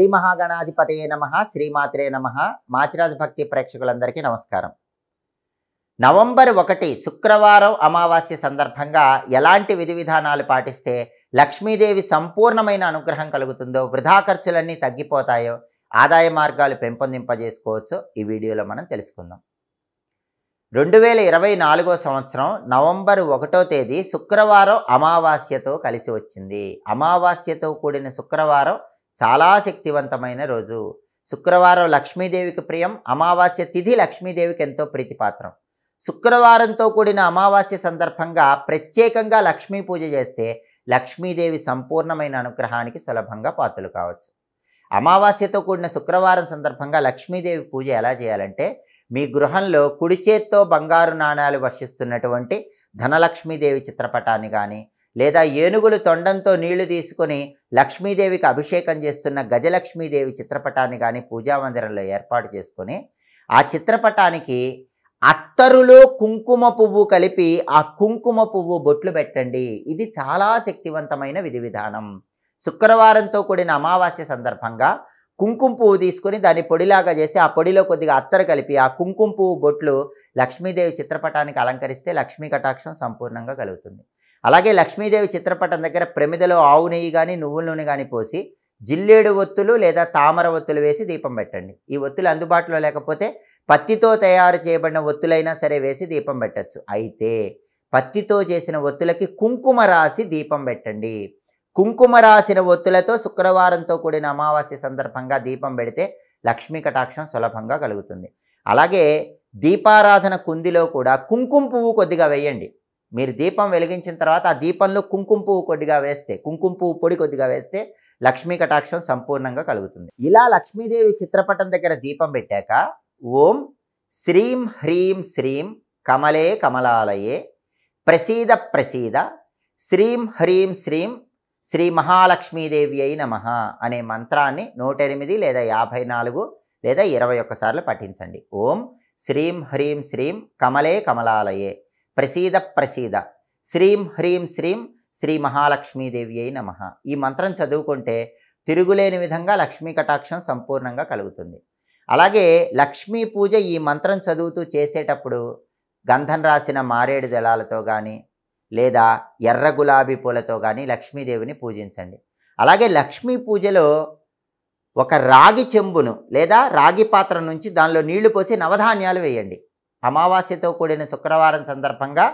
శ్రీ మహాగణాధిపతయే నమ శ్రీమాత్రే నమ మాచిరాజు భక్తి ప్రేక్షకులందరికీ నమస్కారం నవంబర్ ఒకటి శుక్రవారం అమావాస్య సందర్భంగా ఎలాంటి విధి విధానాలు పాటిస్తే లక్ష్మీదేవి సంపూర్ణమైన అనుగ్రహం కలుగుతుందో వృధా ఖర్చులన్నీ తగ్గిపోతాయో ఆదాయ మార్గాలు పెంపొందింపజేసుకోవచ్చు ఈ వీడియోలో మనం తెలుసుకుందాం రెండు వేల ఇరవై నాలుగో సంవత్సరం నవంబర్ ఒకటో తేదీ శుక్రవారం అమావాస్యతో కలిసి వచ్చింది అమావాస్యతో కూడిన శుక్రవారం చాలా శక్తివంతమైన రోజు శుక్రవారం లక్ష్మీదేవికి ప్రియం అమావాస్య తిథి లక్ష్మీదేవికి ఎంతో ప్రీతిపాత్రం శుక్రవారంతో కూడిన అమావాస్య సందర్భంగా ప్రత్యేకంగా లక్ష్మీ పూజ చేస్తే లక్ష్మీదేవి సంపూర్ణమైన అనుగ్రహానికి సులభంగా పాత్రలు కావచ్చు అమావాస్యతో కూడిన శుక్రవారం సందర్భంగా లక్ష్మీదేవి పూజ ఎలా చేయాలంటే మీ గృహంలో కుడి చేత్తో బంగారు నాణాలు వర్షిస్తున్నటువంటి ధనలక్ష్మీదేవి చిత్రపటాన్ని కానీ లేదా ఏనుగులు తొండంతో నీళ్లు తీసుకొని లక్ష్మీదేవికి అభిషేకం చేస్తున్న గజలక్ష్మీదేవి చిత్రపటాన్ని కానీ పూజామందిరంలో ఏర్పాటు చేసుకొని ఆ చిత్రపటానికి అత్తరులో కుంకుమ పువ్వు కలిపి ఆ కుంకుమ పువ్వు బొట్లు పెట్టండి ఇది చాలా శక్తివంతమైన విధి విధానం శుక్రవారంతో కూడిన అమావాస్య సందర్భంగా కుంకుమ పువ్వు తీసుకుని దాన్ని పొడిలాగా చేసి ఆ పొడిలో కొద్దిగా అత్తరు కలిపి ఆ కుంకుమ పువ్వు బొట్లు లక్ష్మీదేవి చిత్రపటానికి అలంకరిస్తే లక్ష్మీ కటాక్షం సంపూర్ణంగా కలుగుతుంది అలాగే లక్ష్మీదేవి చిత్రపటం దగ్గర ప్రమిదలో ఆవు నెయ్యి కానీ నువ్వుల నూనె కానీ పోసి జిల్లేడు ఒత్తులు లేదా తామర ఒత్తులు వేసి దీపం పెట్టండి ఈ ఒత్తులు అందుబాటులో లేకపోతే పత్తితో తయారు చేయబడిన ఒత్తులైనా సరే వేసి దీపం పెట్టచ్చు అయితే పత్తితో చేసిన ఒత్తులకి కుంకుమ రాసి దీపం పెట్టండి కుంకుమ రాసిన ఒత్తులతో శుక్రవారంతో కూడిన అమావాస్య సందర్భంగా దీపం పెడితే లక్ష్మీ కటాక్షం సులభంగా కలుగుతుంది అలాగే దీపారాధన కుందిలో కూడా కుంకుమ పువ్వు కొద్దిగా వేయండి మీరు దీపం వెలిగించిన తర్వాత ఆ దీపంలో కుంకుమ పువ్వు కొద్దిగా వేస్తే కుంకుమ పువ్వు పొడి కొద్దిగా వేస్తే లక్ష్మీ కటాక్షం సంపూర్ణంగా కలుగుతుంది ఇలా లక్ష్మీదేవి చిత్రపటం దగ్గర దీపం పెట్టాక ఓం శ్రీం హ్రీం శ్రీం కమలే కమలాలయే ప్రసీద ప్రసీద శ్రీం హ్రీం శ్రీం శ్రీ మహాలక్ష్మీదేవి అయి నమ అనే మంత్రాన్ని నూట ఎనిమిది లేదా యాభై నాలుగు లేదా ఇరవై ఒక్కసార్లు పఠించండి ఓం శ్రీం హ్రీం శ్రీం కమలే కమలాలయే ప్రసీద ప్రసీద శ్రీం హ్రీం శ్రీం శ్రీ మహాలక్ష్మీదేవి అయి నమ ఈ మంత్రం చదువుకుంటే తిరుగులేని విధంగా లక్ష్మీ కటాక్షం సంపూర్ణంగా కలుగుతుంది అలాగే లక్ష్మీ పూజ ఈ మంత్రం చదువుతూ చేసేటప్పుడు గంధం రాసిన మారేడు జలాలతో కానీ లేదా ఎర్ర గులాబీ పూలతో కానీ లక్ష్మీదేవిని పూజించండి అలాగే లక్ష్మీ పూజలో ఒక రాగి చెంబును లేదా రాగి పాత్ర నుంచి దానిలో నీళ్లు పోసి నవధాన్యాలు వేయండి అమావాస్యతో కూడిన శుక్రవారం సందర్భంగా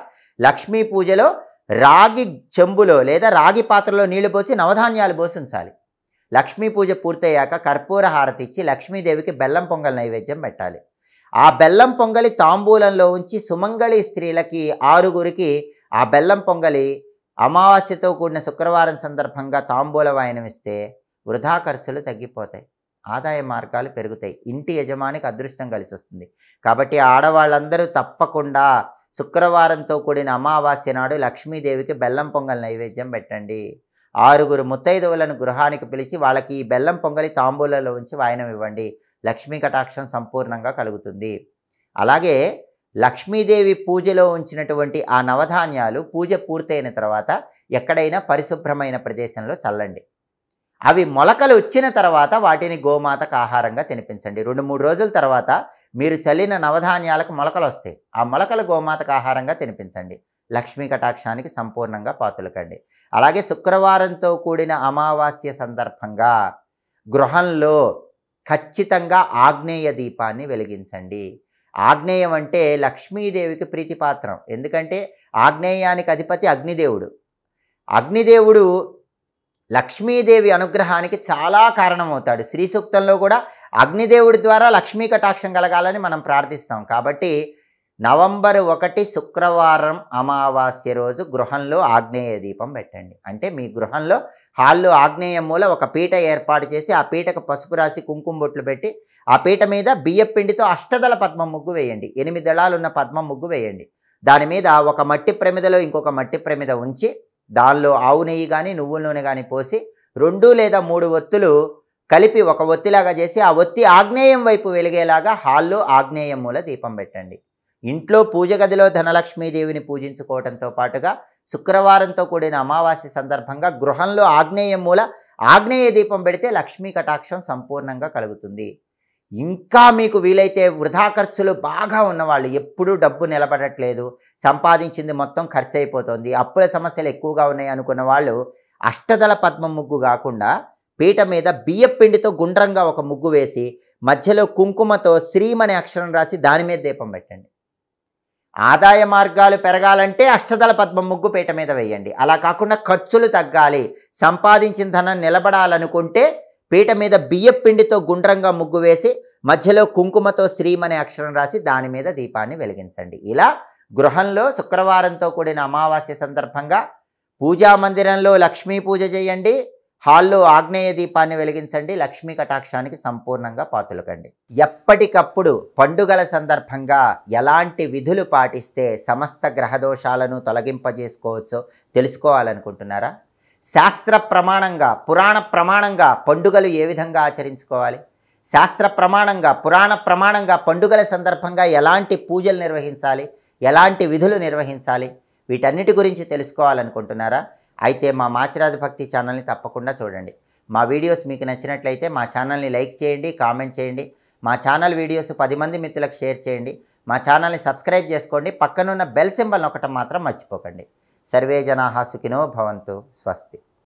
లక్ష్మీ పూజలో రాగి చెంబులో లేదా రాగి పాత్రలో నీళ్లు పోసి నవధాన్యాలు పోసి ఉంచాలి లక్ష్మీ పూజ పూర్తయ్యాక కర్పూర హారతి ఇచ్చి లక్ష్మీదేవికి బెల్లం పొంగల్ నైవేద్యం పెట్టాలి ఆ బెల్లం పొంగలి తాంబూలంలో ఉంచి సుమంగళి స్త్రీలకి ఆరుగురికి ఆ బెల్లం పొంగలి అమావాస్యతో కూడిన శుక్రవారం సందర్భంగా తాంబూల వాయనమిస్తే వృధా ఖర్చులు తగ్గిపోతాయి ఆదాయ మార్గాలు పెరుగుతాయి ఇంటి యజమానికి అదృష్టం కలిసి వస్తుంది కాబట్టి ఆడవాళ్ళందరూ తప్పకుండా శుక్రవారంతో కూడిన అమావాస్య నాడు లక్ష్మీదేవికి బెల్లం పొంగల్ నైవేద్యం పెట్టండి ఆరుగురు ముత్తైదవులను గృహానికి పిలిచి వాళ్ళకి ఈ బెల్లం పొంగలి తాంబూలలో ఉంచి వాయనం ఇవ్వండి లక్ష్మీ కటాక్షం సంపూర్ణంగా కలుగుతుంది అలాగే లక్ష్మీదేవి పూజలో ఉంచినటువంటి ఆ నవధాన్యాలు పూజ పూర్తయిన తర్వాత ఎక్కడైనా పరిశుభ్రమైన ప్రదేశంలో చల్లండి అవి మొలకలు వచ్చిన తర్వాత వాటిని గోమాతకు ఆహారంగా తినిపించండి రెండు మూడు రోజుల తర్వాత మీరు చల్లిన నవధాన్యాలకు మొలకలు వస్తాయి ఆ మొలకలు గోమాతకు ఆహారంగా తినిపించండి లక్ష్మీ కటాక్షానికి సంపూర్ణంగా పాతులకండి అలాగే శుక్రవారంతో కూడిన అమావాస్య సందర్భంగా గృహంలో ఖచ్చితంగా ఆగ్నేయ దీపాన్ని వెలిగించండి ఆగ్నేయం అంటే లక్ష్మీదేవికి ప్రీతిపాత్రం ఎందుకంటే ఆగ్నేయానికి అధిపతి అగ్నిదేవుడు అగ్నిదేవుడు లక్ష్మీదేవి అనుగ్రహానికి చాలా కారణమవుతాడు శ్రీ సూక్తంలో కూడా అగ్నిదేవుడి ద్వారా లక్ష్మీ కటాక్షం కలగాలని మనం ప్రార్థిస్తాం కాబట్టి నవంబర్ ఒకటి శుక్రవారం అమావాస్య రోజు గృహంలో ఆగ్నేయ దీపం పెట్టండి అంటే మీ గృహంలో హాల్లో ఆగ్నేయం మూల ఒక పీట ఏర్పాటు చేసి ఆ పీటకు పసుపు రాసి కుంకుమ బొట్లు పెట్టి ఆ పీట మీద పిండితో అష్టదళ పద్మ ముగ్గు వేయండి ఎనిమిది దళాలున్న పద్మ ముగ్గు వేయండి దాని మీద ఒక మట్టి ప్రమిదలో ఇంకొక మట్టి ప్రమిద ఉంచి దానిలో ఆవు నెయ్యి కానీ నువ్వుల నూనె కానీ పోసి రెండు లేదా మూడు ఒత్తులు కలిపి ఒక ఒత్తిలాగా చేసి ఆ ఒత్తి ఆగ్నేయం వైపు వెలిగేలాగా హాల్లో ఆగ్నేయం మూల దీపం పెట్టండి ఇంట్లో పూజ గదిలో ధనలక్ష్మీదేవిని పూజించుకోవడంతో పాటుగా శుక్రవారంతో కూడిన అమావాస్య సందర్భంగా గృహంలో ఆగ్నేయం మూల ఆగ్నేయ దీపం పెడితే లక్ష్మీ కటాక్షం సంపూర్ణంగా కలుగుతుంది ఇంకా మీకు వీలైతే వృధా ఖర్చులు బాగా ఉన్నవాళ్ళు ఎప్పుడూ డబ్బు నిలబడట్లేదు సంపాదించింది మొత్తం ఖర్చు అయిపోతుంది అప్పుల సమస్యలు ఎక్కువగా ఉన్నాయి అనుకున్న వాళ్ళు అష్టదల పద్మ ముగ్గు కాకుండా పీట మీద బియ్యం పిండితో గుండ్రంగా ఒక ముగ్గు వేసి మధ్యలో కుంకుమతో శ్రీం అనే అక్షరం రాసి దాని మీద దీపం పెట్టండి ఆదాయ మార్గాలు పెరగాలంటే అష్టదల పద్మ ముగ్గు పీట మీద వేయండి అలా కాకుండా ఖర్చులు తగ్గాలి సంపాదించిన ధనం నిలబడాలనుకుంటే పీట మీద బియ్య పిండితో గుండ్రంగా ముగ్గు వేసి మధ్యలో కుంకుమతో శ్రీం అనే అక్షరం రాసి దాని మీద దీపాన్ని వెలిగించండి ఇలా గృహంలో శుక్రవారంతో కూడిన అమావాస్య సందర్భంగా పూజా మందిరంలో లక్ష్మీ పూజ చేయండి హాల్లో ఆగ్నేయ దీపాన్ని వెలిగించండి లక్ష్మీ కటాక్షానికి సంపూర్ణంగా పాతులకండి ఎప్పటికప్పుడు పండుగల సందర్భంగా ఎలాంటి విధులు పాటిస్తే సమస్త గ్రహదోషాలను తొలగింపజేసుకోవచ్చో తెలుసుకోవాలనుకుంటున్నారా శాస్త్ర ప్రమాణంగా పురాణ ప్రమాణంగా పండుగలు ఏ విధంగా ఆచరించుకోవాలి శాస్త్ర ప్రమాణంగా పురాణ ప్రమాణంగా పండుగల సందర్భంగా ఎలాంటి పూజలు నిర్వహించాలి ఎలాంటి విధులు నిర్వహించాలి వీటన్నిటి గురించి తెలుసుకోవాలనుకుంటున్నారా అయితే మా మాచిరాజ భక్తి ఛానల్ని తప్పకుండా చూడండి మా వీడియోస్ మీకు నచ్చినట్లయితే మా ఛానల్ని లైక్ చేయండి కామెంట్ చేయండి మా ఛానల్ వీడియోస్ పది మంది మిత్రులకు షేర్ చేయండి మా ఛానల్ని సబ్స్క్రైబ్ చేసుకోండి పక్కనున్న బెల్ సింబల్ ఒకటం మాత్రం మర్చిపోకండి సర్వే జనా సుఖినో భవంతు స్వస్తి